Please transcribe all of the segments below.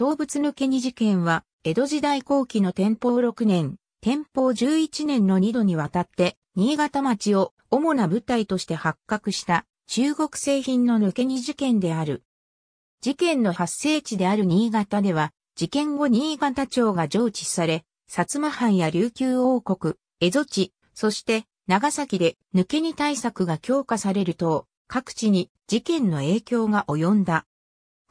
動物抜けに事件は、江戸時代後期の天保6年、天保11年の2度にわたって、新潟町を主な舞台として発覚した中国製品の抜け荷事件である。事件の発生地である新潟では、事件後新潟町が上置され、薩摩藩や琉球王国、江戸地、そして長崎で抜け荷対策が強化されると、各地に事件の影響が及んだ。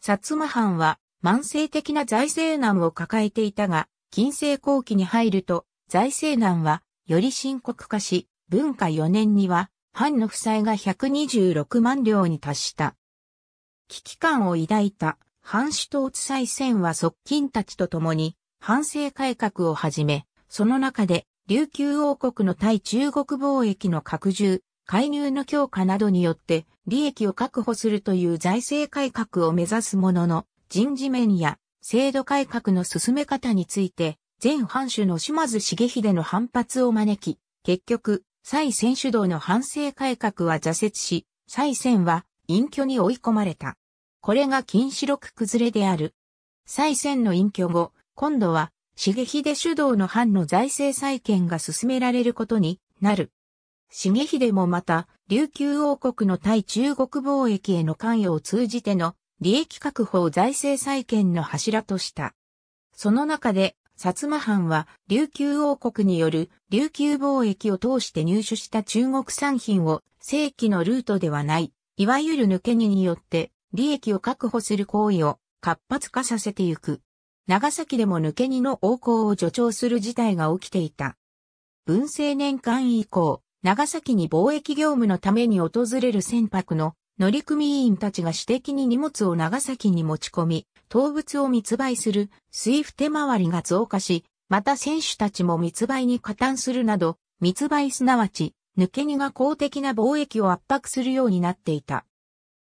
薩摩藩は慢性的な財政難を抱えていたが、近世後期に入ると、財政難はより深刻化し、文化4年には、藩の負債が126万両に達した。危機感を抱いた藩主統治再選は側近たちと共に、藩政改革をはじめ、その中で、琉球王国の対中国貿易の拡充、介入の強化などによって利益を確保するという財政改革を目指すものの、人事面や制度改革の進め方について、前藩主の島津重秀の反発を招き、結局、蔡選手道の反省改革は挫折し、蔡選は隠居に追い込まれた。これが禁止録崩れである。蔡選の隠居後、今度は、重秀主導の藩の財政再建が進められることになる。重秀もまた、琉球王国の対中国貿易への関与を通じての利益確保を財政再建の柱とした。その中で、薩摩藩は琉球王国による琉球貿易を通して入手した中国産品を正規のルートではない、いわゆる抜け荷によって利益を確保する行為を活発化させていく。長崎でも抜け荷の横行を助長する事態が起きていた。文政年間以降、長崎に貿易業務のために訪れる船舶の乗組員たちが私的に荷物を長崎に持ち込み、動物を密売する、スイフ手回りが増加し、また選手たちも密売に加担するなど、密売すなわち、抜け荷が公的な貿易を圧迫するようになっていた。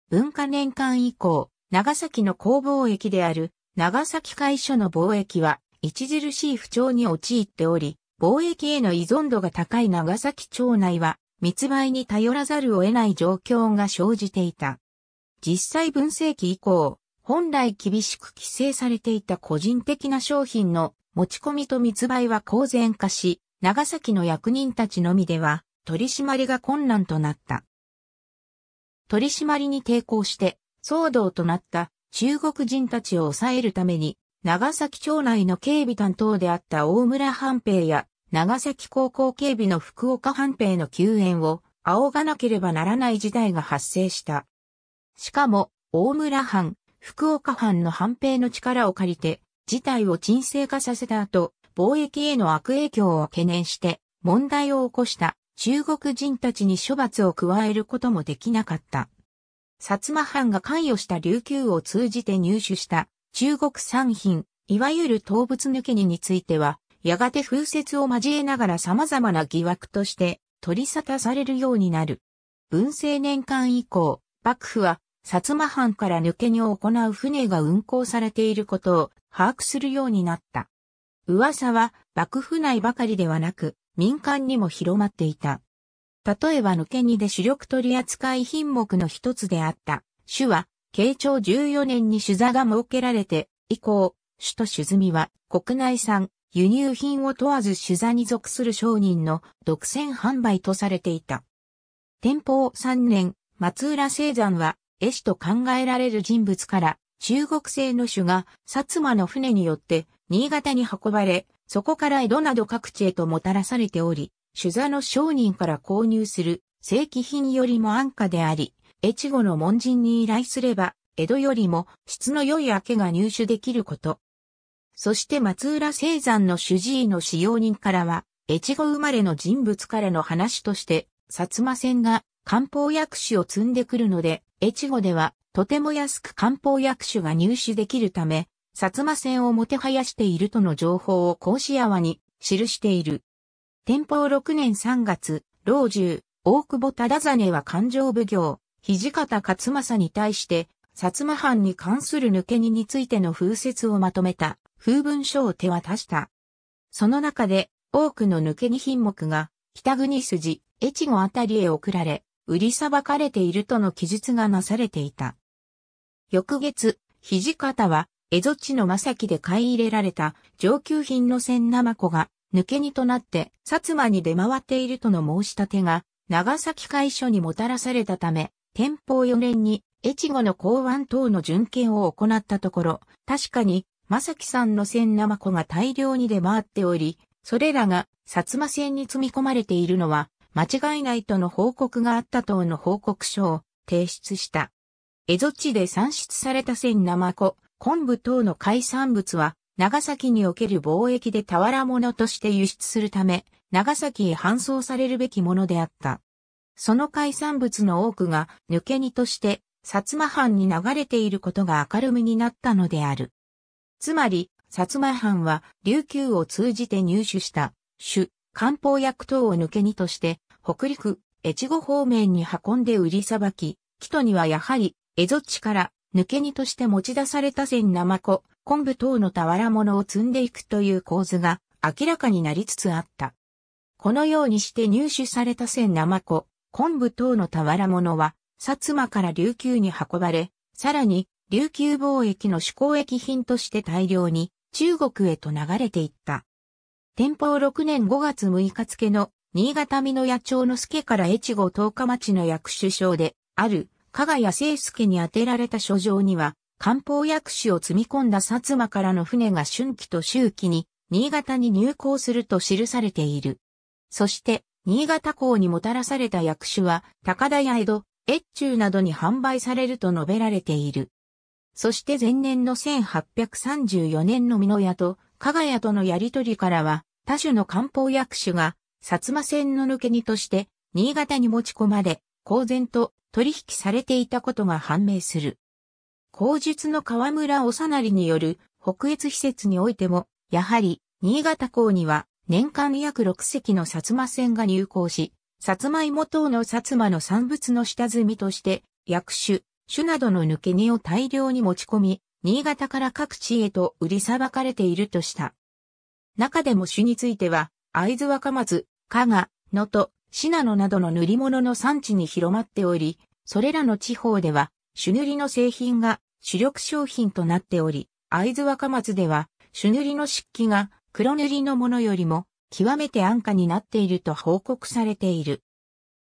文化年間以降、長崎の公貿易である、長崎会所の貿易は、著しい不調に陥っており、貿易への依存度が高い長崎町内は、密売に頼らざるを得ない状況が生じていた。実際分世紀以降、本来厳しく規制されていた個人的な商品の持ち込みと密売は公然化し、長崎の役人たちのみでは取り締まりが困難となった。取り締まりに抵抗して騒動となった中国人たちを抑えるために長崎町内の警備担当であった大村半平や長崎高校警備の福岡藩兵の救援を仰がなければならない事態が発生した。しかも、大村藩、福岡藩の藩兵の力を借りて、事態を沈静化させた後、貿易への悪影響を懸念して、問題を起こした中国人たちに処罰を加えることもできなかった。薩摩藩が関与した琉球を通じて入手した中国産品、いわゆる動物抜け荷については、やがて風説を交えながら様々な疑惑として取り沙汰されるようになる。文政年間以降、幕府は薩摩藩から抜け荷を行う船が運航されていることを把握するようになった。噂は幕府内ばかりではなく民間にも広まっていた。例えば抜け荷で主力取扱品目の一つであった主は慶長14年に取座が設けられて以降、主と種積みは国内産、輸入品を問わず取座に属する商人の独占販売とされていた。天保3年、松浦聖山は、絵師と考えられる人物から、中国製の種が、薩摩の船によって、新潟に運ばれ、そこから江戸など各地へともたらされており、取座の商人から購入する正規品よりも安価であり、越後の門人に依頼すれば、江戸よりも質の良い明けが入手できること。そして松浦青山の主治医の使用人からは、越後生まれの人物からの話として、薩摩線が漢方薬種を積んでくるので、越後ではとても安く漢方薬種が入手できるため、薩摩線をもてはやしているとの情報を甲子泡に記している。天保6年3月、老中、大久保忠真は勘定奉行、土方勝正に対して、薩摩藩に関する抜け荷についての風説をまとめた。風文書を手渡した。その中で多くの抜け荷品目が北国筋、越後あたりへ送られ、売りさばかれているとの記述がなされていた。翌月、土方は、蝦夷地の正木で買い入れられた上級品の千生子が抜け荷となって薩摩に出回っているとの申し立てが長崎会所にもたらされたため、天保4年に越後の港湾等の巡検を行ったところ、確かに正木さんの千生子が大量に出回っており、それらが薩摩線に積み込まれているのは間違いないとの報告があった等の報告書を提出した。蝦夷地で産出された千生子、昆布等の海産物は長崎における貿易で俵物として輸出するため、長崎へ搬送されるべきものであった。その海産物の多くが抜け荷として、薩摩藩に流れていることが明るみになったのである。つまり、薩摩藩は琉球を通じて入手した、種、漢方薬等を抜けにとして、北陸、越後方面に運んで売りさばき、木戸にはやはり、蝦夷地から抜け荷として持ち出された千生子、昆布等の俵物を積んでいくという構図が明らかになりつつあった。このようにして入手された千生子、昆布等の俵物は、薩摩から琉球に運ばれ、さらに琉球貿易の主交易品として大量に中国へと流れていった。天保6年5月6日付の新潟美濃野町の助から越後十日町の役首相である加賀谷清介に宛てられた書状には、漢方薬師を積み込んだ薩摩からの船が春季と秋季に新潟に入港すると記されている。そして、新潟港にもたらされた薬種は、高田や江戸、越中などに販売されると述べられている。そして前年の1834年の美濃屋と加賀屋とのやりとりからは、他種の漢方薬種が、薩摩線の抜け荷として、新潟に持ち込まれ、公然と取引されていたことが判明する。口述の河村おさなりによる北越施設においても、やはり新潟港には年間約6隻の薩摩船が入港し、薩摩芋等の薩摩の産物の下積みとして、薬種、種などの抜け荷を大量に持ち込み、新潟から各地へと売りさばかれているとした。中でも種については、会津若松、加賀、能登、信濃などの塗り物の産地に広まっており、それらの地方では、種塗りの製品が主力商品となっており、会津若松では、種塗りの漆器が黒塗りのものよりも極めて安価になっていると報告されている。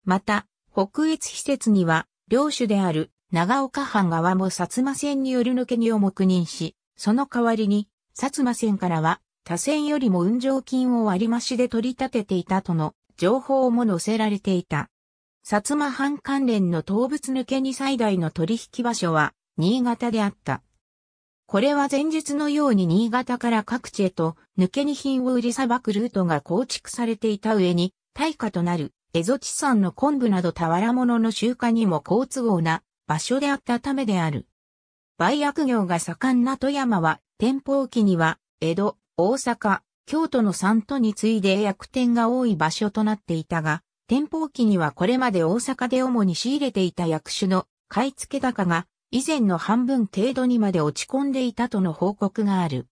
また、北越施設には、領主である長岡藩側も薩摩戦による抜け荷を黙認し、その代わりに、薩摩戦からは、他戦よりも運上金を割増しで取り立てていたとの情報も載せられていた。薩摩藩関連の動物抜け荷最大の取引場所は新潟であった。これは前日のように新潟から各地へと抜け荷品を売りさばくルートが構築されていた上に、対価となる蝦夷地産の昆布など俵物の集荷にも好都合な場所であったためである。売薬業が盛んな富山は、店舗期には、江戸、大阪、京都の三都に次いで薬店が多い場所となっていたが、店舗期にはこれまで大阪で主に仕入れていた薬種の買い付け高が以前の半分程度にまで落ち込んでいたとの報告がある。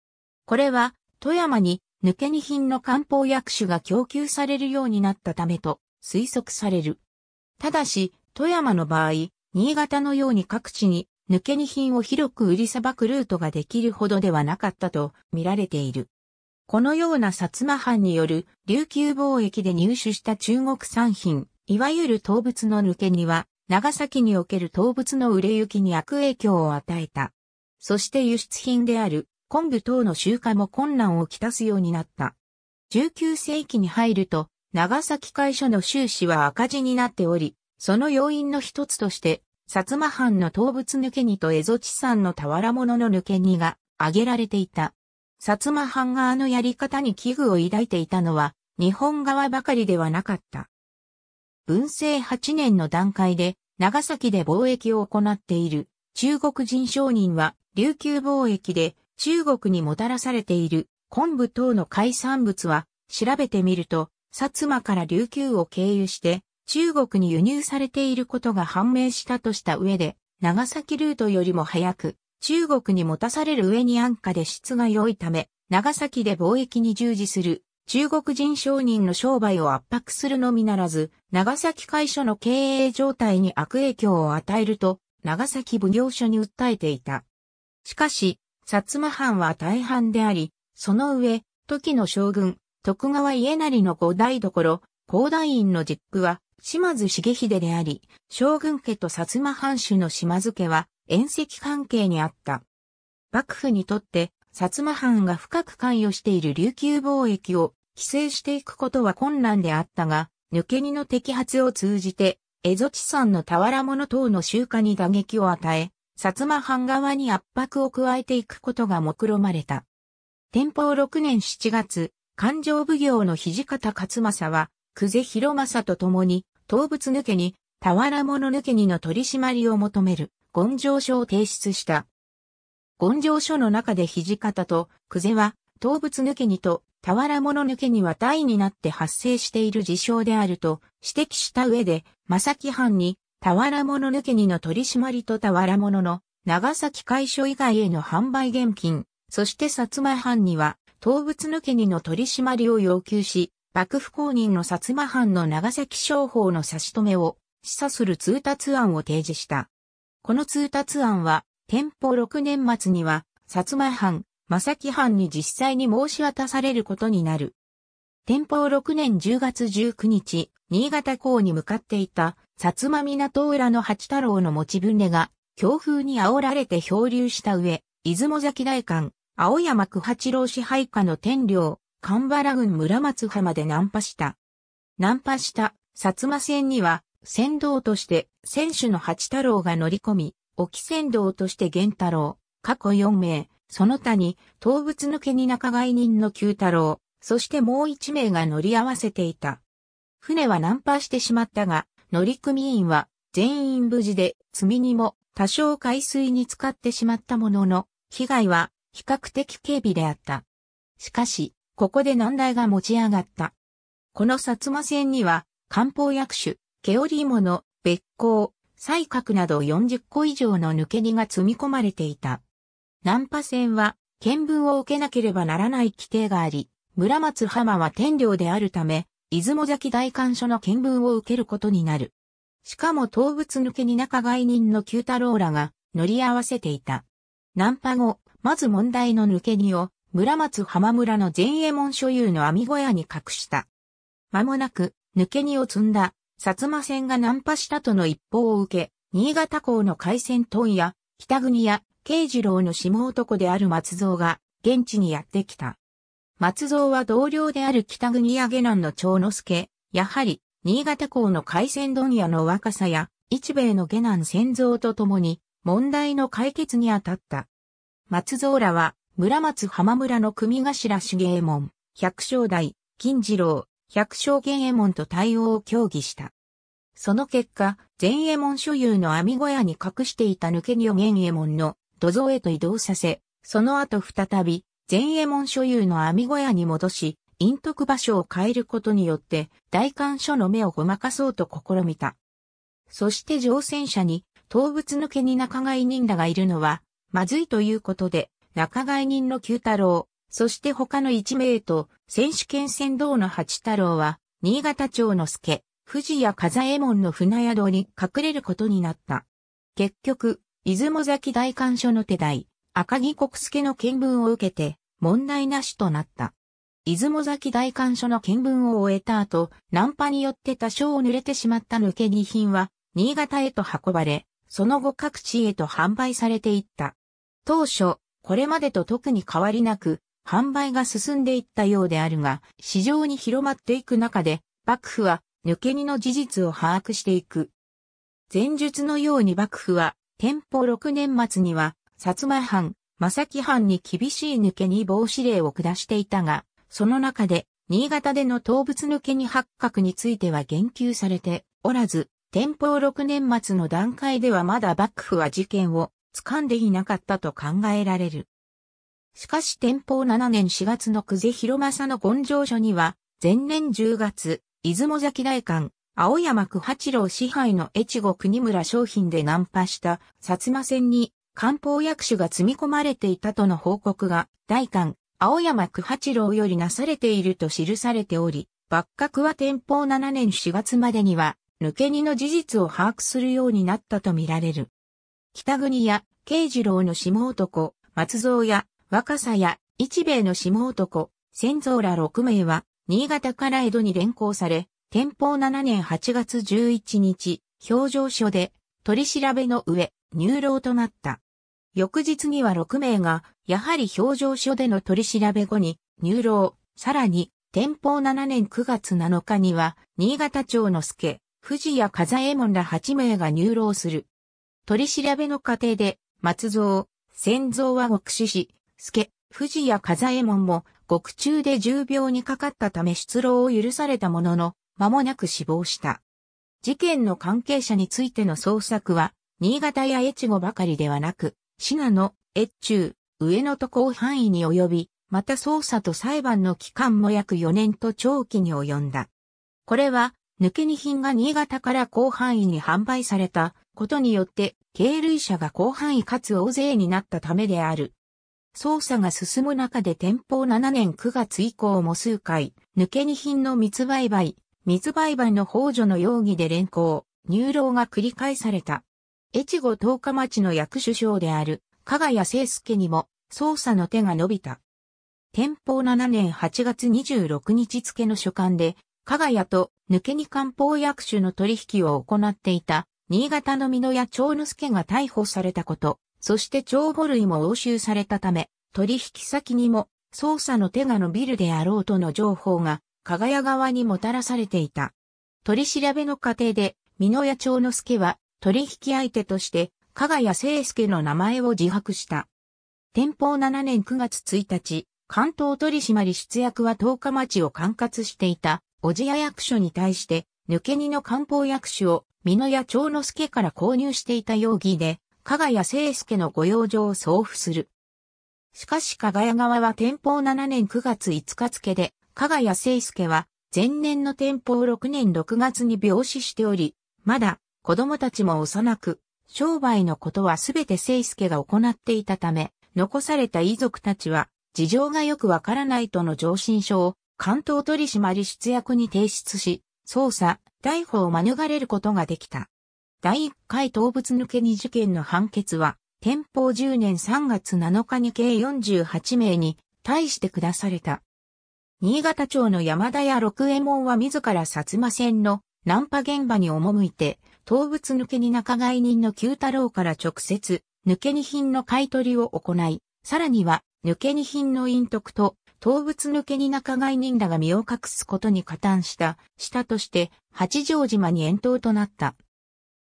これは富山に抜け荷品の漢方薬種が供給されるようになったためと推測される。ただし、富山の場合、新潟のように各地に抜け荷品を広く売りさばくルートができるほどではなかったと見られている。このような薩摩藩による琉球貿易で入手した中国産品、いわゆる動物の抜け荷は、長崎における動物の売れ行きに悪影響を与えた。そして輸出品である昆布等の集荷も困難をきたすようになった。19世紀に入ると、長崎会所の収支は赤字になっており、その要因の一つとして、薩摩藩の動物抜け荷と蝦夷地産の俵物の抜け荷が挙げられていた。薩摩藩側のやり方に危惧を抱いていたのは、日本側ばかりではなかった。文政8年の段階で、長崎で貿易を行っている中国人商人は、琉球貿易で中国にもたらされている昆布等の海産物は、調べてみると、薩摩から琉球を経由して、中国に輸入されていることが判明したとした上で、長崎ルートよりも早く、中国に持たされる上に安価で質が良いため、長崎で貿易に従事する中国人商人の商売を圧迫するのみならず、長崎会所の経営状態に悪影響を与えると、長崎奉行所に訴えていた。しかし、薩摩藩は大半であり、その上、時の将軍、徳川家成の五代どころ、高大院の実区は、島津重秀であり、将軍家と薩摩藩主の島津家は縁石関係にあった。幕府にとって、薩摩藩が深く関与している琉球貿易を規制していくことは困難であったが、抜け荷の摘発を通じて、蝦夷地産の俵物等の集荷に打撃を与え、薩摩藩側に圧迫を加えていくことが目論まれた。天保6年7月、勘定奉行の土方勝正は、久世広政と共に、動物抜けに、俵物抜けにの取り締まりを求める、権状書を提出した。権状書の中で土方と、久世は、動物抜けにと、俵物抜けには体になって発生している事象であると指摘した上で、正木藩に、俵物抜けにの取り締まりと俵物の長崎会所以外への販売現金、そして薩摩藩には、動物抜けにの取り締まりを要求し、幕府公認の薩摩藩の長崎商法の差し止めを示唆する通達案を提示した。この通達案は、天保6年末には、薩摩藩、正木藩に実際に申し渡されることになる。天保6年10月19日、新潟港に向かっていた、薩摩港浦の八太郎の持ち船が、強風に煽られて漂流した上、出雲崎大館、青山九八郎支配下の天領、神原郡村松浜で難破した。難破した薩摩船には、船頭として船主の八太郎が乗り込み、沖船頭として源太郎、過去4名、その他に、動物抜けに仲買人の九太郎、そしてもう1名が乗り合わせていた。船は難破してしまったが、乗組員は全員無事で、積み荷も多少海水に浸かってしまったものの、被害は比較的軽微であった。しかし、ここで難題が持ち上がった。この薩摩戦には、漢方薬種、毛織物、別行、西角など40個以上の抜け荷が積み込まれていた。南波船は、見分を受けなければならない規定があり、村松浜は天領であるため、出雲崎大官所の見分を受けることになる。しかも動物抜けに仲外人の九太郎らが乗り合わせていた。難破後、まず問題の抜け荷を村松浜村の前衛門所有の網小屋に隠した。間もなく、抜け荷を積んだ、薩摩船が難破したとの一報を受け、新潟港の海鮮問屋、北国屋、慶次郎の下男である松蔵が、現地にやってきた。松蔵は同僚である北国屋下男の長之助、やはり、新潟港の海鮮問屋の若さや、一米の下男先蔵と共に、問題の解決に当たった。松蔵らは、村松浜村の組頭茂右衛門、百姓大、金次郎、百姓玄右衛門と対応を協議した。その結果、前右衛門所有の網小屋に隠していた抜け魚玄右衛門の土蔵へと移動させ、その後再び、前右衛門所有の網小屋に戻し、陰徳場所を変えることによって、大官所の目をごまかそうと試みた。そして乗船者に、動物抜けに仲買人らがいるのは、まずいということで、仲買人の九太郎、そして他の一名と、選手権船道の八太郎は、新潟町の助、富士や風右衛門の船宿に隠れることになった。結局、出雲崎大官所の手代、赤木国助の見聞を受けて、問題なしとなった。出雲崎大官所の見聞を終えた後、ナンパによって多少濡れてしまった抜け荷品は、新潟へと運ばれ、その後各地へと販売されていった。当初、これまでと特に変わりなく、販売が進んでいったようであるが、市場に広まっていく中で、幕府は抜け荷の事実を把握していく。前述のように幕府は、天保6年末には、薩摩藩、正木藩に厳しい抜け荷防止令を下していたが、その中で、新潟での動物抜け荷発覚については言及されておらず、天保6年末の段階ではまだ幕府は事件を掴んでいなかったと考えられる。しかし天保7年4月の久世広政の根性書には、前年10月、出雲崎大官、青山区八郎支配の越後国村商品でナンパした薩摩戦に漢方薬種が積み込まれていたとの報告が、大官、青山区八郎よりなされていると記されており、幕閣は天保7年4月までには、抜け荷の事実を把握するようになったとみられる。北国や慶次郎の下男、松蔵や若狭や一兵衛の下男、先蔵ら6名は、新潟から江戸に連行され、天保7年8月11日、表情書で取り調べの上、入牢となった。翌日には6名が、やはり表情書での取り調べ後に、入牢、さらに、天保7年9月7日には、新潟町の助、藤谷風右衛門ら8名が入牢する。取り調べの過程で、松蔵、仙蔵は獄死し、助、藤谷風右衛門も獄中で重病にかかったため出労を許されたものの、間もなく死亡した。事件の関係者についての捜索は、新潟や越後ばかりではなく、信濃、越中、上野と広範囲に及び、また捜査と裁判の期間も約4年と長期に及んだ。これは、抜け荷品が新潟から広範囲に販売されたことによって、経類者が広範囲かつ大勢になったためである。捜査が進む中で天保7年9月以降も数回、抜け荷品の密売買、密売買の法助の容疑で連行、入牢が繰り返された。越後十日町の役首相である、加賀谷聖介にも、捜査の手が伸びた。天保7年8月26日付の書簡で、加賀谷と抜け荷官報役所の取引を行っていた新潟の美濃屋長之助が逮捕されたこと、そして帳簿類も押収されたため、取引先にも捜査の手が伸びるであろうとの情報が、加賀屋側にもたらされていた。取り調べの過程で、美濃屋長之助は、取引相手として、加賀谷聖介の名前を自白した。天保7年9月1日、関東取締出役は十日町を管轄していた、小千谷役所に対して、抜け荷の官報役所を美濃屋長之助から購入していた容疑で、加賀谷聖介の御用状を送付する。しかし加賀谷側は天保7年9月5日付で、加賀谷聖介は前年の天保6年6月に病死しており、まだ子供たちも幼く、商売のことはすべて聖介が行っていたため、残された遺族たちは事情がよくわからないとの上申書を関東取締出役に提出し、捜査、逮捕を免れることができた。第1回動物抜けに事件の判決は、天保10年3月7日に計48名に対して下された。新潟町の山田屋六右衛門は自ら薩摩線の難破現場に赴いて、動物抜けに仲買人の九太郎から直接、抜けに品の買い取りを行い、さらには、抜けに品の隠匿と動物抜けに仲買人らが身を隠すことに加担した、したとして、八丈島に遠島となった。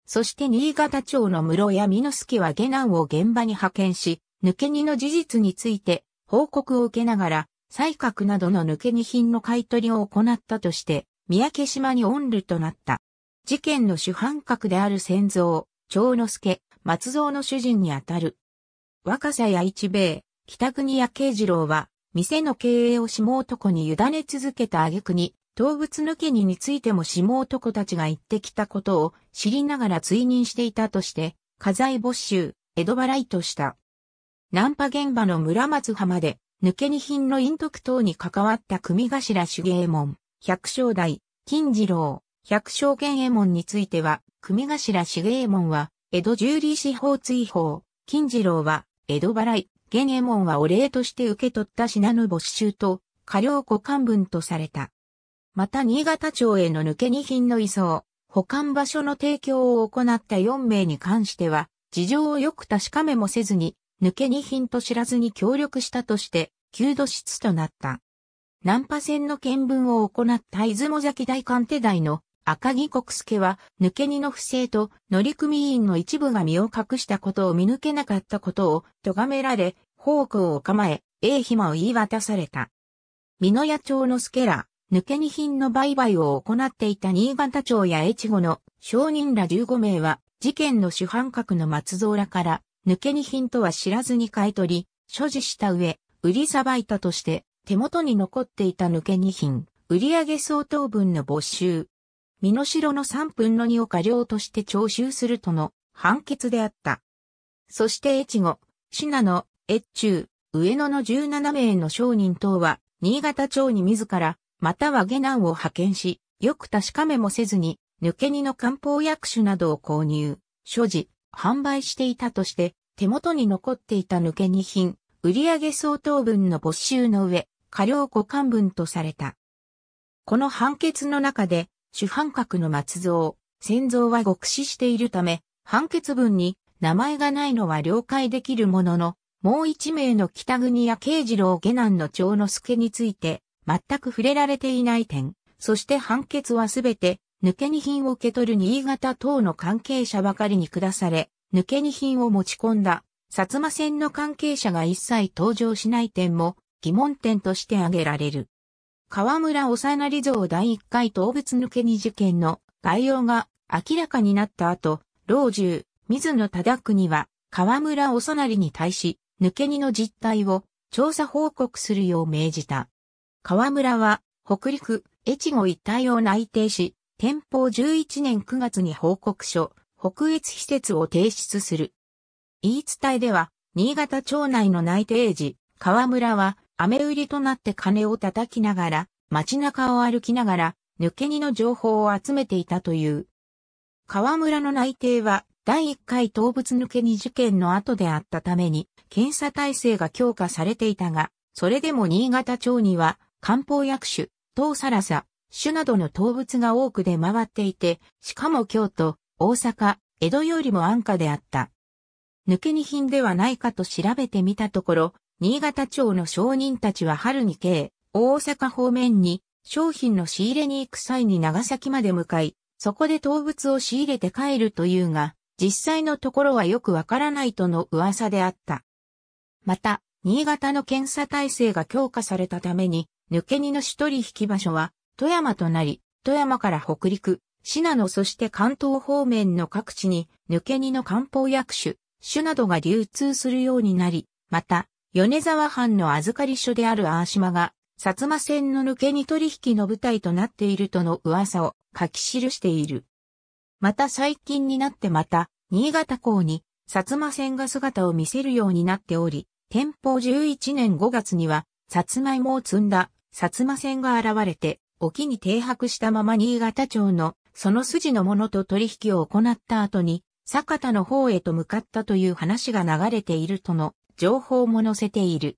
そして新潟町の室屋美之助は下男を現場に派遣し、抜け荷の事実について報告を受けながら、採角などの抜け荷品の買い取りを行ったとして、三宅島に恩るとなった。事件の主犯格である仙蔵、長之助、松蔵の主人にあたる。若狭や一兵北国や慶次郎は、店の経営を下男に委ね続けた挙句に、動物抜け荷についても下男たちが言ってきたことを知りながら追認していたとして、家財没収、江戸払いとした。ナンパ現場の村松浜で、抜け荷品の隠匿等に関わった組頭主芸門、百姓代、金次郎、百姓玄右衛門については、組頭主芸門は、江戸十里司法追放、金次郎は、江戸払い、ゲゲモンはお礼として受け取った信濃没収と、過料古漢文とされた。また新潟町への抜け荷品の移送、保管場所の提供を行った4名に関しては、事情をよく確かめもせずに、抜け荷品と知らずに協力したとして、9度質となった。南波線の見分を行った出雲崎大官手代の赤木国助は、抜け荷の不正と乗組員の一部が身を隠したことを見抜けなかったことを咎められ、宝庫を構え、栄暇を言い渡された。美濃屋町の助ら、抜け荷品の売買を行っていた新潟町や越後の商人ら15名は、事件の主犯格の松蔵らから、抜け荷品とは知らずに買い取り、所持した上、売りさばいたとして、手元に残っていた抜け荷品、売上相当分の没収、身の代の3分の2を過料として徴収するとの判決であった。そして越後、信濃、越中、上野の17名の商人等は、新潟町に自ら、または下男を派遣し、よく確かめもせずに、抜け荷の漢方薬種などを購入、所持、販売していたとして、手元に残っていた抜け荷品、売上相当分の没収の上、過料庫管分とされた。この判決の中で、主犯格の松蔵、先蔵は極死しているため、判決文に名前がないのは了解できるものの、もう一名の北国や慶次郎下男の長之助について、全く触れられていない点、そして判決はすべて、抜け荷品を受け取る新潟等の関係者ばかりに下され、抜け荷品を持ち込んだ、薩摩線の関係者が一切登場しない点も疑問点として挙げられる。河村おさなり像第1回動物抜けに事件の概要が明らかになった後、老中、水野忠国は河村おさなりに対し、抜け荷の実態を調査報告するよう命じた。河村は北陸、越後一帯を内定し、天保11年9月に報告書、北越施設を提出する。言い伝えでは、新潟町内の内定時、河村は雨売りとなって鐘を叩きながら、街中を歩きながら、抜け荷の情報を集めていたという。河村の内定は、第1回動物抜け荷事件の後であったために、検査体制が強化されていたが、それでも新潟町には、漢方薬種、トサラサ、種などの動物が多く出回っていて、しかも京都、大阪、江戸よりも安価であった。抜け荷品ではないかと調べてみたところ、新潟町の商人たちは春に京、大阪方面に商品の仕入れに行く際に長崎まで向かい、そこで動物を仕入れて帰るというが、実際のところはよくわからないとの噂であった。また、新潟の検査体制が強化されたために、抜け荷の主取引き場所は、富山となり、富山から北陸、信濃そして関東方面の各地に、抜け荷の漢方薬種、種などが流通するようになり、また、米沢藩の預かり所であるアー島が、薩摩船の抜けに取引の舞台となっているとの噂を書き記している。また最近になってまた、新潟港に、薩摩船が姿を見せるようになっており、天保11年5月には、薩摩芋を積んだ、薩摩船が現れて、沖に停泊したまま新潟町の、その筋のものと取引を行った後に、坂田の方へと向かったという話が流れているとの情報も載せている。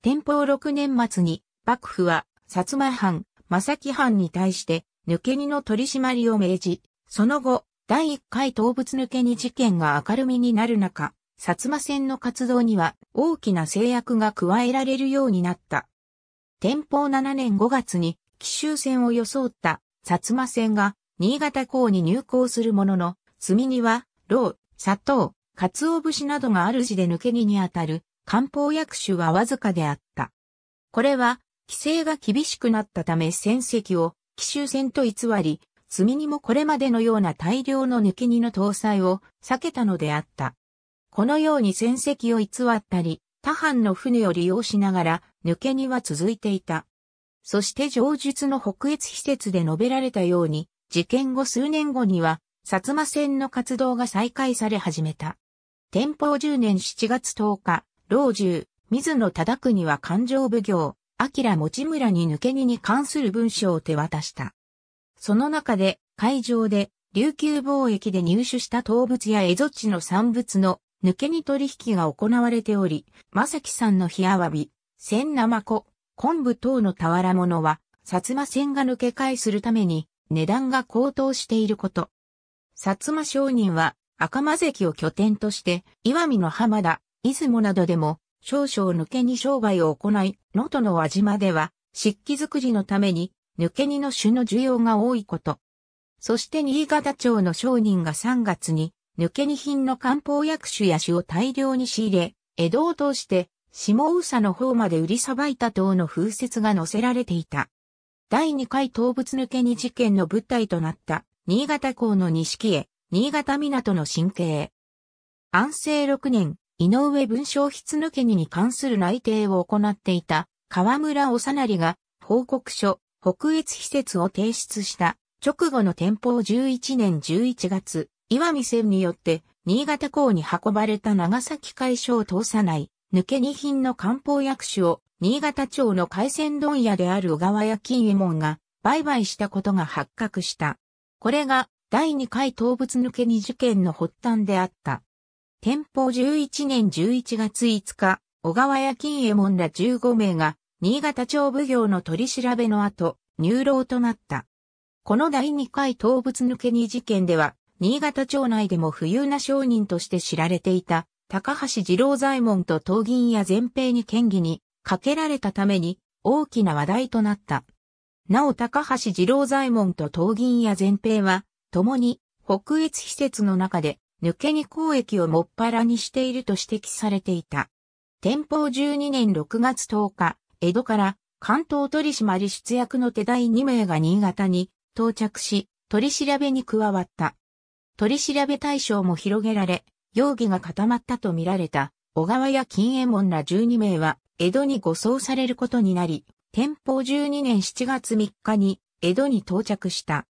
天保6年末に幕府は薩摩藩、正木藩に対して抜け荷の取り締まりを命じ、その後、第1回動物抜け荷事件が明るみになる中、薩摩戦の活動には大きな制約が加えられるようになった。天保7年5月に奇襲船を装った薩摩戦が新潟港に入港するものの、積み荷は、老、砂糖、鰹節などがある字で抜け荷にあたる漢方薬種はわずかであった。これは、規制が厳しくなったため戦績を奇襲戦と偽り、積にもこれまでのような大量の抜け荷の搭載を避けたのであった。このように戦績を偽ったり、他藩の船を利用しながら抜け荷は続いていた。そして上述の北越施設で述べられたように、事件後数年後には薩摩線の活動が再開され始めた。天保10年7月10日、老中、水野忠国は勘定奉行、明持村に抜け荷に関する文書を手渡した。その中で、会場で、琉球貿易で入手した動物や蝦夷地の産物の抜け荷取引が行われており、正木さんの日あわび、千生子、昆布等の俵物は、薩摩線が抜け替えするために値段が高騰していること、薩摩商人は赤間関を拠点として、岩見の浜田、出雲などでも少々抜け荷商売を行い、能登の輪島では漆器作りのために抜け荷の種の需要が多いこと。そして新潟町の商人が3月に抜け荷品の漢方薬種や種を大量に仕入れ、江戸を通して下宇佐の方まで売りさばいた塔の風説が載せられていた。第2回動物抜け荷事件の舞台となった新潟港の錦へ、新潟港の神経。安政6年、井上文章筆抜けにに関する内定を行っていた河村おさなりが報告書、北越施設を提出した直後の天保11年11月、岩見線によって新潟港に運ばれた長崎海所を通さない抜けに品の漢方薬種を新潟町の海鮮問屋である小川や金右衛門が売買したことが発覚した。これが第2回動物抜けに事件の発端であった。天保11年11月5日、小川や金右衛門ら15名が、新潟町奉行の取り調べの後、入牢となった。この第2回動物抜けに事件では、新潟町内でも富裕な商人として知られていた、高橋二郎左衛門と東銀や前平に県議にかけられたために、大きな話題となった。なお高橋二郎左衛門と東銀や前平は、共に北越施設の中で抜けに交易をもっぱらにしていると指摘されていた。天保12年6月10日、江戸から関東取締出役の手代2名が新潟に到着し、取り調べに加わった。取り調べ対象も広げられ、容疑が固まったとみられた小川や金右衛門ら12名は江戸に護送されることになり、天保12年7月3日に江戸に到着した。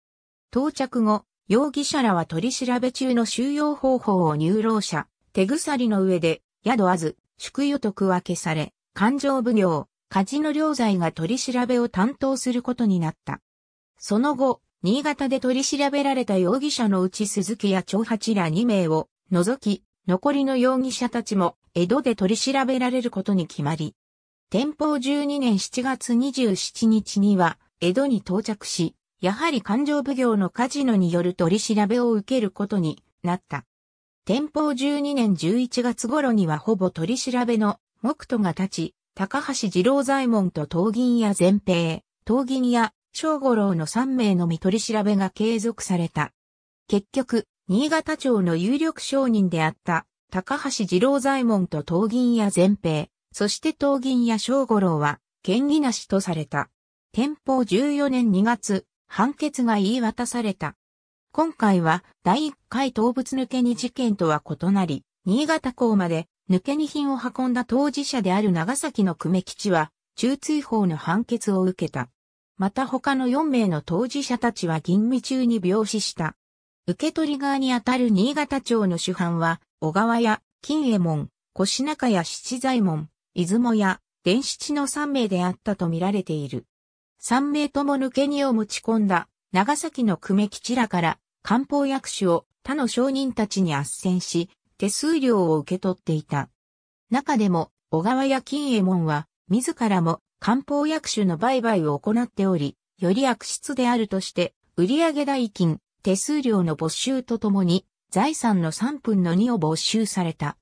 到着後、容疑者らは取り調べ中の収容方法を入牢者、手鎖の上で、宿あず、宿与と区分けされ、勘定奉行、カジノ良罪が取り調べを担当することになった。その後、新潟で取り調べられた容疑者のうち鈴木や長八ら2名を除き、残りの容疑者たちも江戸で取り調べられることに決まり、天保12年7月27日には、江戸に到着し、やはり勘定奉行のカジノによる取り調べを受けることになった。天保12年11月頃にはほぼ取り調べの目途が立ち、高橋二郎左衛門と東銀屋全平、東銀屋、正五郎の3名のみ取り調べが継続された。結局、新潟町の有力商人であった、高橋二郎左衛門と東銀屋全平、そして東銀や正五郎は、権利なしとされた。天保14年2月、判決が言い渡された。今回は、第1回動物抜けに事件とは異なり、新潟港まで抜けに品を運んだ当事者である長崎の久米吉は、中追放の判決を受けた。また他の4名の当事者たちは吟味中に病死した。受け取り側にあたる新潟町の主犯は、小川や、金江門、越中屋七左衛門、出雲や伝七の三名であったと見られている。三名とも抜け荷を持ち込んだ長崎の久米吉らから漢方薬種を他の商人たちに圧戦し、手数料を受け取っていた。中でも小川や金右衛門は自らも漢方薬種の売買を行っており、より悪質であるとして売上代金、手数料の没収とともに財産の3分の2を没収された。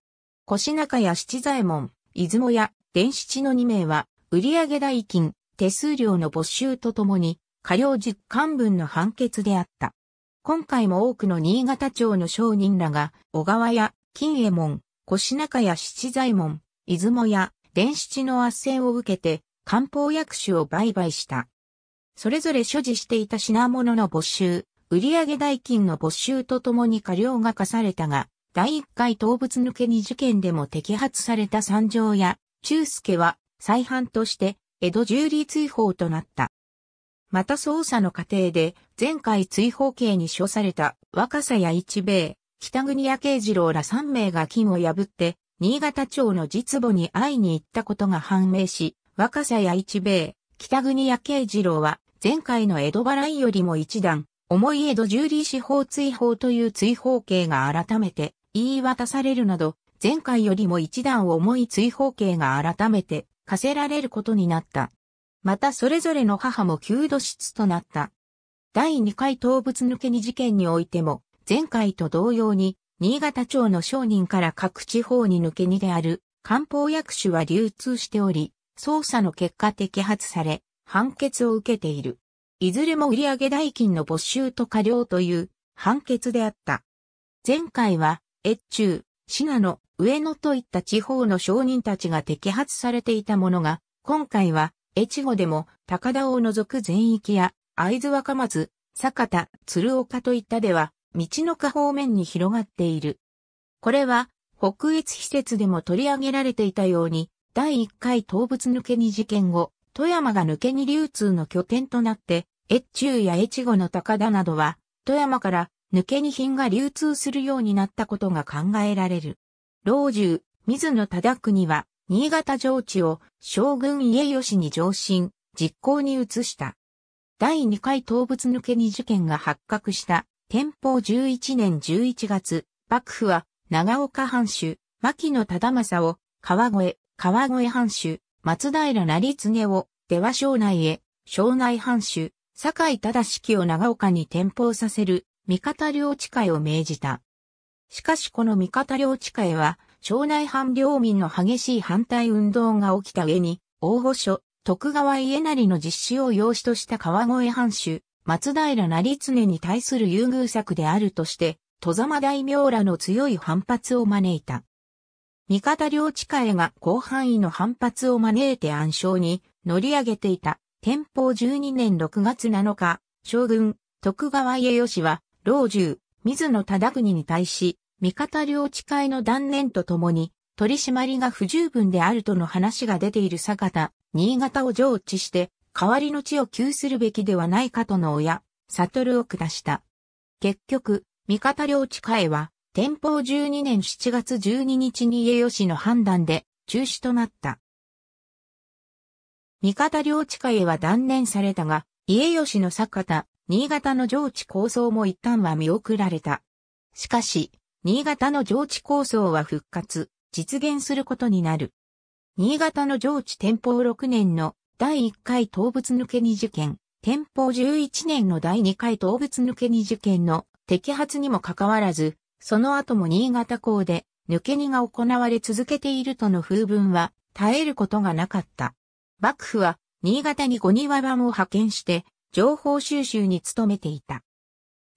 腰中や七左衛門、出雲や伝七の2名は、売上代金、手数料の没収とともに、過料実感分の判決であった。今回も多くの新潟町の商人らが、小川や金右衛門、越中や七左衛門、出雲や伝七の圧戦を受けて、漢方薬種を売買した。それぞれ所持していた品物の没収、売上代金の没収とともに過料が課されたが、第1回動物抜けに事件でも摘発された三条や中介は再犯として江戸リー追放となった。また捜査の過程で前回追放刑に処された若狭や一兵衛、北国屋慶次郎ら3名が金を破って新潟町の実母に会いに行ったことが判明し、若狭や一兵衛、北国屋慶次郎は前回の江戸払いよりも一段、重い江戸十里司法追放という追放刑が改めて言い渡されるなど、前回よりも一段重い追放刑が改めて課せられることになった。またそれぞれの母も急度室となった。第2回動物抜けに事件においても、前回と同様に、新潟町の商人から各地方に抜け荷である漢方薬種は流通しており、捜査の結果摘発され、判決を受けている。いずれも売上代金の没収と過料という判決であった。前回は越中、信濃、上野といった地方の商人たちが摘発されていたものが、今回は、越後でも高田を除く全域や、会津若松、坂田、鶴岡といったでは、道の下方面に広がっている。これは、北越施設でも取り上げられていたように、第1回動物抜けに事件後、富山が抜けに流通の拠点となって、越中や越後の高田などは、富山から抜け荷品が流通するようになったことが考えられる。老中、水野忠国は、新潟上地を将軍家吉に上申、実行に移した。第2回動物抜け荷事件が発覚した天保11年11月、幕府は長岡藩主、牧野忠政を川越、川越藩主、松平成恒を出羽省内へ、省内藩主、堺忠式を長岡に転封させる三方領地会を命じた。しかしこの三方領地会は、町内藩領民の激しい反対運動が起きた上に、大御所、徳川家成の実施を要旨とした川越藩主、松平成常に対する優遇策であるとして、戸様大名らの強い反発を招いた。三方領地会が広範囲の反発を招いて暗礁に乗り上げていた天保12年6月7日、将軍、徳川家吉は老中、水野忠国に対し、味方領地会の断念とともに、取り締まりが不十分であるとの話が出ている坂田、新潟を上置して、代わりの地を給するべきではないかとの親、悟を下した。結局、味方領地会は、天保12年7月12日に家吉の判断で中止となった。味方領地会は断念されたが、家吉の坂田、新潟の上地構想も一旦は見送られた。しかし、新潟の上地構想は復活、実現することになる。新潟の上地天保6年の第1回動物抜けに事件、天保11年の第2回動物抜けに事件の摘発にもかかわらず、その後も新潟港で抜け荷が行われ続けているとの風文は絶えることがなかった。幕府は新潟に五庭番を派遣して情報収集に努めていた。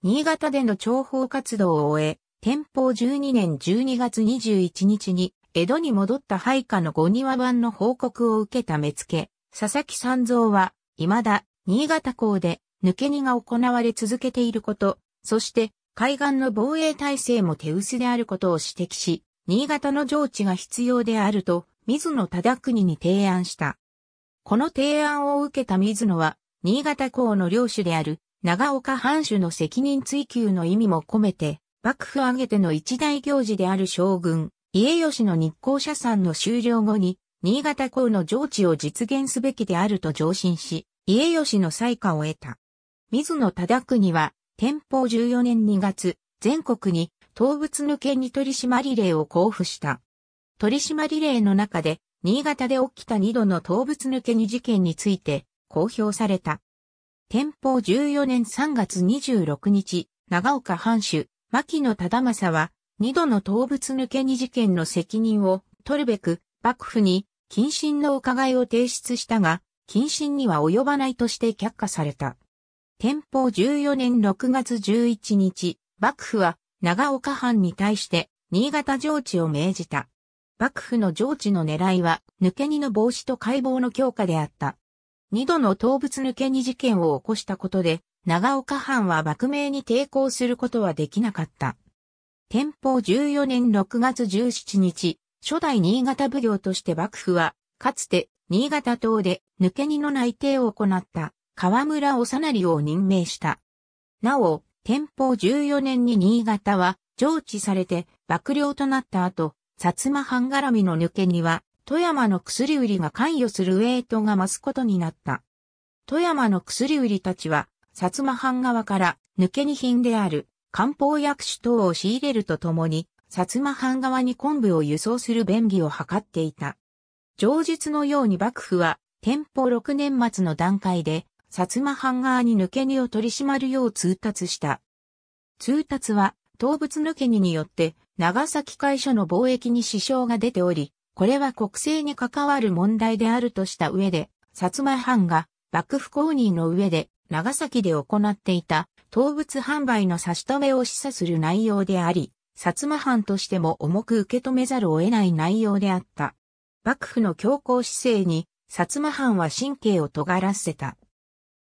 新潟での諜報活動を終え、天保12年12月21日に、江戸に戻った配下の五庭番の報告を受けた目付、佐々木三蔵は、未だ、新潟港で、抜け荷が行われ続けていること、そして、海岸の防衛体制も手薄であることを指摘し、新潟の上地が必要であると、水野忠国に提案した。この提案を受けた水野は、新潟港の領主である長岡藩主の責任追及の意味も込めて、幕府挙げての一大行事である将軍、家吉の日光社参の終了後に、新潟港の上地を実現すべきであると上申し、家吉の採火を得た。水野忠国は、天保14年2月、全国に、動物抜けに取締リレを交付した。取締令の中で、新潟で起きた2度の動物抜けに事件について、公表された。天保14年3月26日、長岡藩主、牧野忠政は、二度の動物抜けに事件の責任を取るべく、幕府に、謹慎の伺いを提出したが、謹慎には及ばないとして却下された。天保14年6月11日、幕府は長岡藩に対して新潟上地を命じた。幕府の上地の狙いは、抜け荷の防止と解剖の強化であった。二度の動物抜けに事件を起こしたことで、長岡藩は幕命に抵抗することはできなかった。天保14年6月17日、初代新潟奉行として幕府は、かつて新潟島で抜け荷の内定を行った河村幼成を任命した。なお、天保14年に新潟は上知されて幕僚となった後、薩摩藩絡みの抜け荷は富山の薬売りが関与するウェイトが増すことになった。富山の薬売りたちは、薩摩藩側から抜け荷品である漢方薬種等を仕入れるとともに、薩摩藩側に昆布を輸送する便宜を図っていた。上述のように幕府は、天保6年末の段階で、薩摩藩側に抜け荷を取り締まるよう通達した。通達は、動物抜け荷によって、長崎会所の貿易に支障が出ており、これは国政に関わる問題であるとした上で、薩摩藩が幕府公認の上で長崎で行っていた動物販売の差し止めを示唆する内容であり、薩摩藩としても重く受け止めざるを得ない内容であった。幕府の強硬姿勢に、薩摩藩は神経を尖らせた。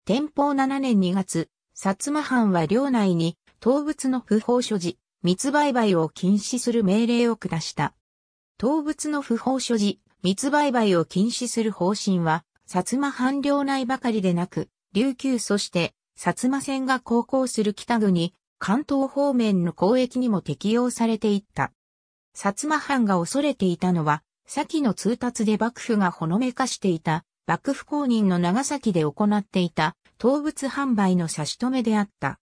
天保7年2月、薩摩藩は領内に、動物の不法所持、密売買を禁止する命令を下した。動物の不法所持、密売買を禁止する方針は、薩摩藩領内ばかりでなく、琉球そして、薩摩線が航行する北国、関東方面の交易にも適用されていった。薩摩藩が恐れていたのは、先の通達で幕府がほのめかしていた、幕府公認の長崎で行っていた、動物販売の差し止めであった。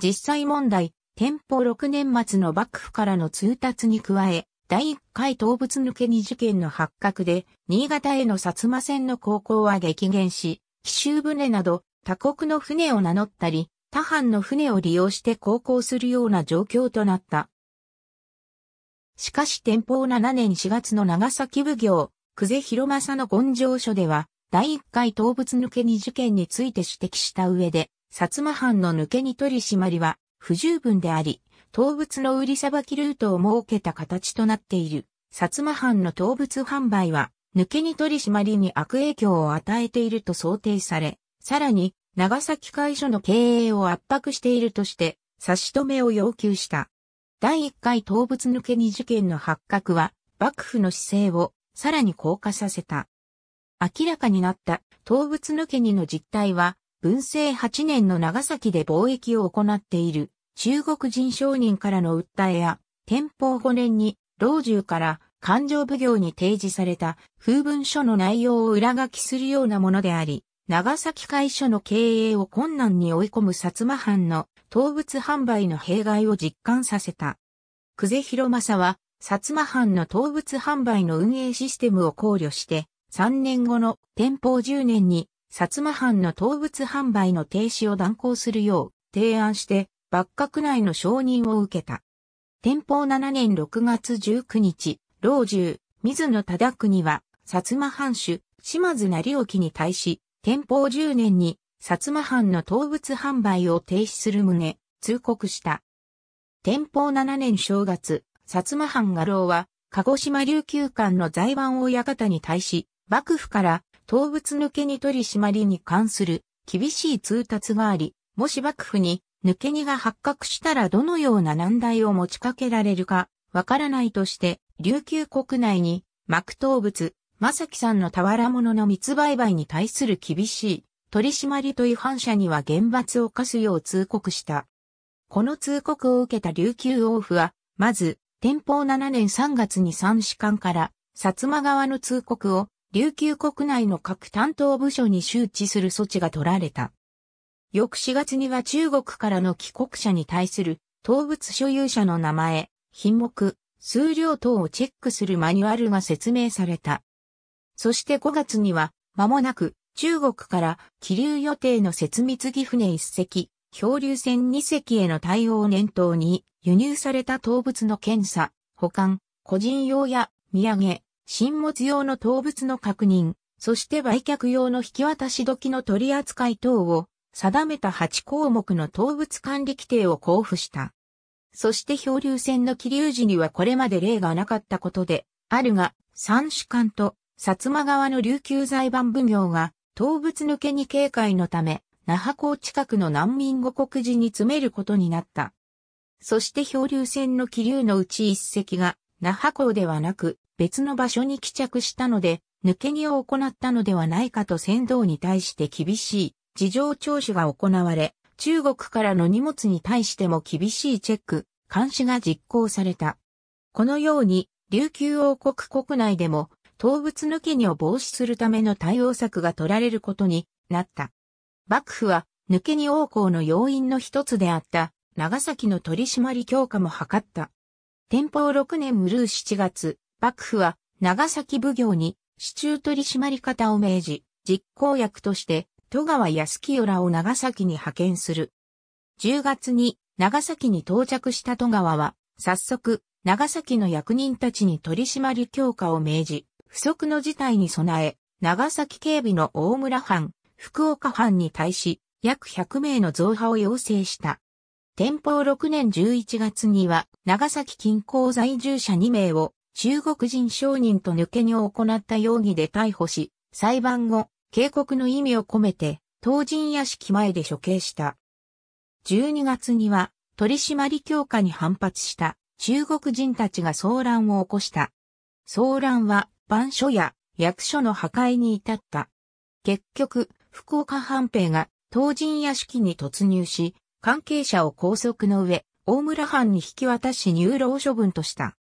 実際問題、天保6年末の幕府からの通達に加え、第1回動物抜けに事件の発覚で、新潟への薩摩船の航行は激減し、奇襲船など他国の船を名乗ったり、他藩の船を利用して航行するような状況となった。しかし天保7年4月の長崎奉行、久世広政の権性書では、第1回動物抜けに事件について指摘した上で、薩摩藩の抜けに取り締まりは不十分であり、動物の売りさばきルートを設けた形となっている。薩摩藩の動物販売は、抜けに取り締まりに悪影響を与えていると想定され、さらに、長崎会所の経営を圧迫しているとして、差し止めを要求した。第1回動物抜けに事件の発覚は、幕府の姿勢をさらに硬化させた。明らかになった動物抜けにの実態は、文政8年の長崎で貿易を行っている中国人商人からの訴えや、天保5年に老中から勘定奉行に提示された風文書の内容を裏書きするようなものであり、長崎会所の経営を困難に追い込む薩摩藩の動物販売の弊害を実感させた。久世広政は、薩摩藩の動物販売の運営システムを考慮して、3年後の天保10年に、薩摩藩の動物販売の停止を断行するよう提案して、幕閣内の承認を受けた。天保7年6月19日、老中、水野忠国は、薩摩藩主、島津成沖に対し、天保10年に、薩摩藩の動物販売を停止する旨、通告した。天保7年正月、薩摩藩画廊は、鹿児島琉球館の財番を館に対し、幕府から、動物抜けに取り締まりに関する厳しい通達があり、もし幕府に抜け荷が発覚したらどのような難題を持ちかけられるか、わからないとして、琉球国内に、幕頭物、正木さんの俵物の密売買に対する厳しい、取締りと違反者には厳罰を課すよう通告した。この通告を受けた琉球王府は、まず、天保7年3月に三士官から、薩摩側の通告を、琉球国内の各担当部署に周知する措置が取られた。翌4月には中国からの帰国者に対する、動物所有者の名前、品目、数量等をチェックするマニュアルが説明された。そして5月には、間もなく、中国から気流予定の設密岐船1隻、漂流船2隻への対応を念頭に、輸入された動物の検査、保管、個人用や土産、新物用の動物の確認、そして売却用の引き渡し時の取り扱い等を定めた8項目の動物管理規定を交付した。そして漂流船の気流時にはこれまで例がなかったことで、あるが、三種間と、薩摩川の琉球財番奉行が、動物抜けに警戒のため、那覇港近くの難民護国寺に詰めることになった。そして漂流船の気流のうち一隻が、那覇港ではなく、別の場所に帰着したので、抜け荷を行ったのではないかと船頭に対して厳しい事情聴取が行われ、中国からの荷物に対しても厳しいチェック、監視が実行された。このように、琉球王国国内でも、動物抜け荷を防止するための対応策が取られることになった。幕府は、抜け荷王校の要因の一つであった、長崎の取締り強化も図った。天保6年ムルー7月、幕府は長崎奉行に市中取締り方を命じ、実行役として戸川康清らを長崎に派遣する。10月に長崎に到着した戸川は、早速、長崎の役人たちに取締り強化を命じ、不測の事態に備え、長崎警備の大村藩、福岡藩に対し、約100名の増派を要請した。天保6年11月には、長崎近郊在住者2名を、中国人商人と抜けに行った容疑で逮捕し、裁判後、警告の意味を込めて、当人屋敷前で処刑した。12月には、取締り強化に反発した中国人たちが騒乱を起こした。騒乱は、番所や役所の破壊に至った。結局、福岡藩兵が当人屋敷に突入し、関係者を拘束の上、大村藩に引き渡し入牢処分とした。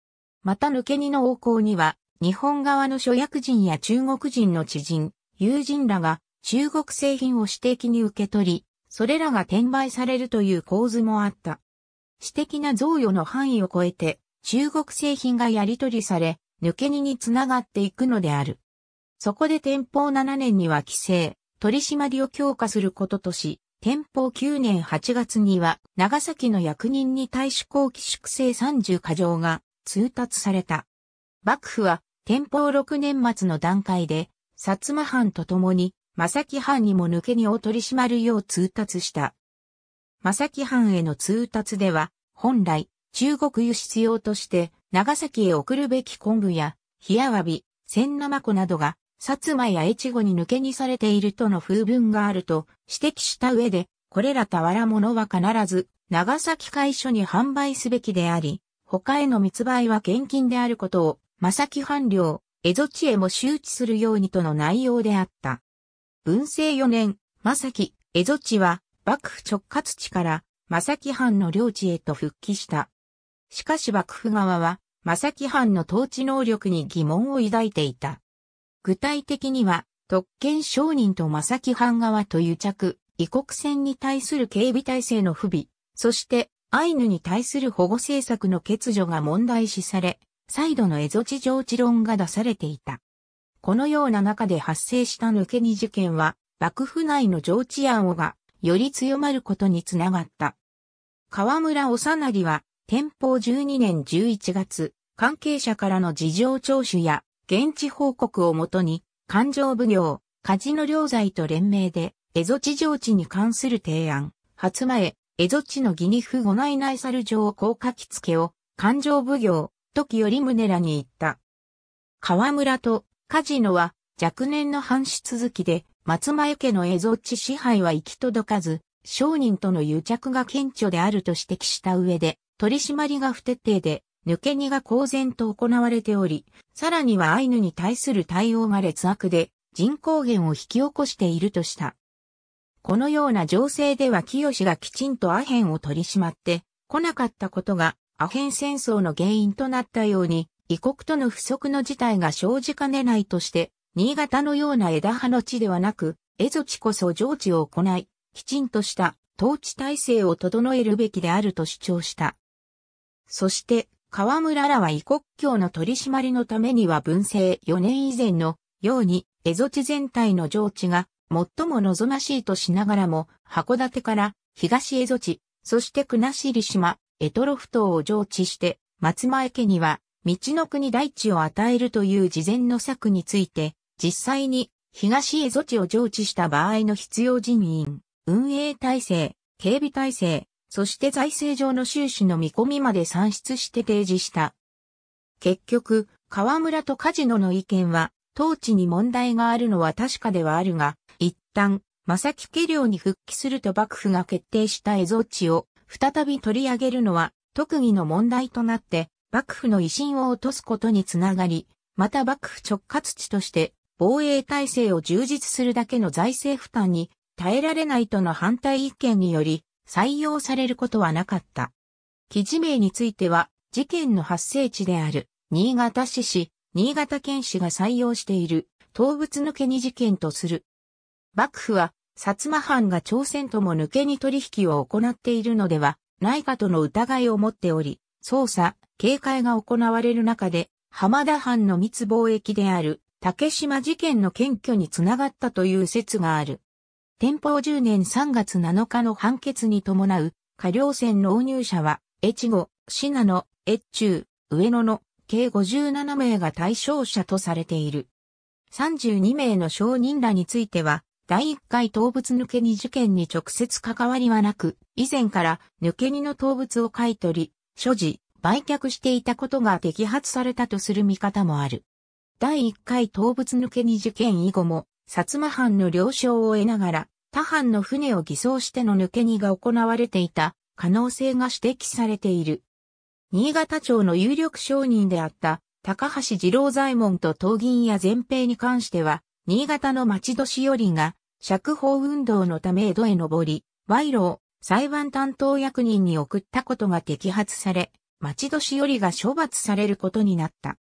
また抜け荷の横行には、日本側の諸役人や中国人の知人、友人らが中国製品を私的に受け取り、それらが転売されるという構図もあった。私的な贈与の範囲を超えて、中国製品がやり取りされ、抜け荷につながっていくのである。そこで天保7年には規制、取締りを強化することとし、天保9年8月には長崎の役人に対し後期粛清30箇条が通達された。幕府は天保6年末の段階で薩摩藩と共に、正木藩にも抜け荷を取り締まるよう通達した。正木藩への通達では、本来、中国輸出用として、長崎へ送るべき昆布や、冷やわび、千生子などが、薩摩や越後に抜けにされているとの風文があると指摘した上で、これら俵物は必ず長崎会所に販売すべきであり、他への密売は現金であることを、正木藩領、蝦夷地へも周知するようにとの内容であった。文政4年、正木、蝦夷地は、幕府直轄地から、正木藩の領地へと復帰した。しかし幕府側は、正木藩の統治能力に疑問を抱いていた。具体的には、特権商人と正木藩側と癒着、異国船に対する警備体制の不備、そして、アイヌに対する保護政策の欠如が問題視され、再度のエゾ地上置論が出されていた。このような中で発生した抜け荷事件は、幕府内の上置案をが、より強まることにつながった。河村おさなりは、天保12年11月、関係者からの事情聴取や、現地報告をもとに、勘定奉行、カジノ領罪と連名で、エゾ地上置に関する提案、初前、エゾ地の義に不い内内猿こ高書き付けを、勘定奉行、時より宗らに言った。河村とカジノは若年の藩主続きで、松前家の蝦夷地支配は行き届かず、商人との癒着が顕著であると指摘した上で、取り締まりが不徹底で、抜け荷が公然と行われており、さらにはアイヌに対する対応が劣悪で、人口減を引き起こしているとした。このような情勢では清がきちんとアヘンを取り締まって来なかったことがアヘン戦争の原因となったように、異国との不足の事態が生じかねないとして、新潟のような枝葉の地ではなく、蝦夷地こそ上地を行い、きちんとした統治体制を整えるべきであると主張した。そして、河村らは異国境の取り締まりのためには文政4年以前のように、蝦夷地全体の上地が最も望ましいとしながらも、函館から東蝦夷地、そして国後島、エトロフ島を上置して、松前家には、道の国大地を与えるという事前の策について、実際に東エゾ地を上置した場合の必要人員、運営体制、警備体制、そして財政上の収支の見込みまで算出して提示した。結局、河村とカジノの意見は、当地に問題があるのは確かではあるが、一旦、正木家領に復帰すると幕府が決定した蝦夷地を再び取り上げるのは、特技の問題となって、幕府の威信を落とすことにつながり、また幕府直轄地として防衛体制を充実するだけの財政負担に耐えられないとの反対意見により採用されることはなかった。記事名については事件の発生地である新潟市市、新潟県市が採用している動物抜けに事件とする。幕府は薩摩藩が朝鮮とも抜けに取引を行っているのではないかとの疑いを持っており、捜査、警戒が行われる中で、浜田藩の密貿易である竹島事件の検挙につながったという説がある。天保10年3月7日の判決に伴う、下領船納入者は、越後、信濃、越中、上野の計57名が対象者とされている。32名の証人らについては、第1回動物抜け荷事件に直接関わりはなく、以前から抜け荷の動物を買い取り、所持、売却していたことが摘発されたとする見方もある。第1回動物抜け荷事件以後も、薩摩藩の了承を得ながら、他藩の船を偽装しての抜け荷が行われていた可能性が指摘されている。新潟町の有力商人であった高橋二郎左衛門と東銀や前平に関しては、新潟の町年寄りが、釈放運動のため江戸へ上り、賄賂を裁判担当役人に送ったことが摘発され、町年寄りが処罰されることになった。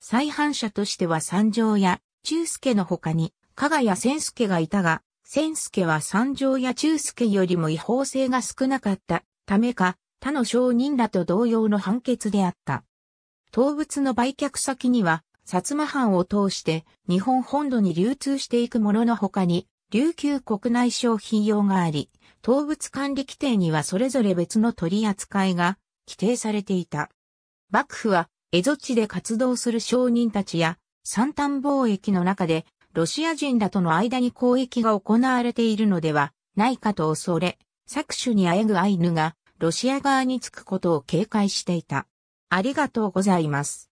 再犯者としては三条や中介の他に、加賀や千助がいたが、千助は三条や中介よりも違法性が少なかったためか、他の商人らと同様の判決であった。動物の売却先には、薩摩藩を通して日本本土に流通していくものの他に、琉球国内商品用があり、動物管理規定にはそれぞれ別の取り扱いが規定されていた。幕府は、蝦夷地で活動する商人たちや、三端貿易の中で、ロシア人らとの間に交易が行われているのではないかと恐れ、搾取にあえぐアイヌがロシア側につくことを警戒していた。ありがとうございます。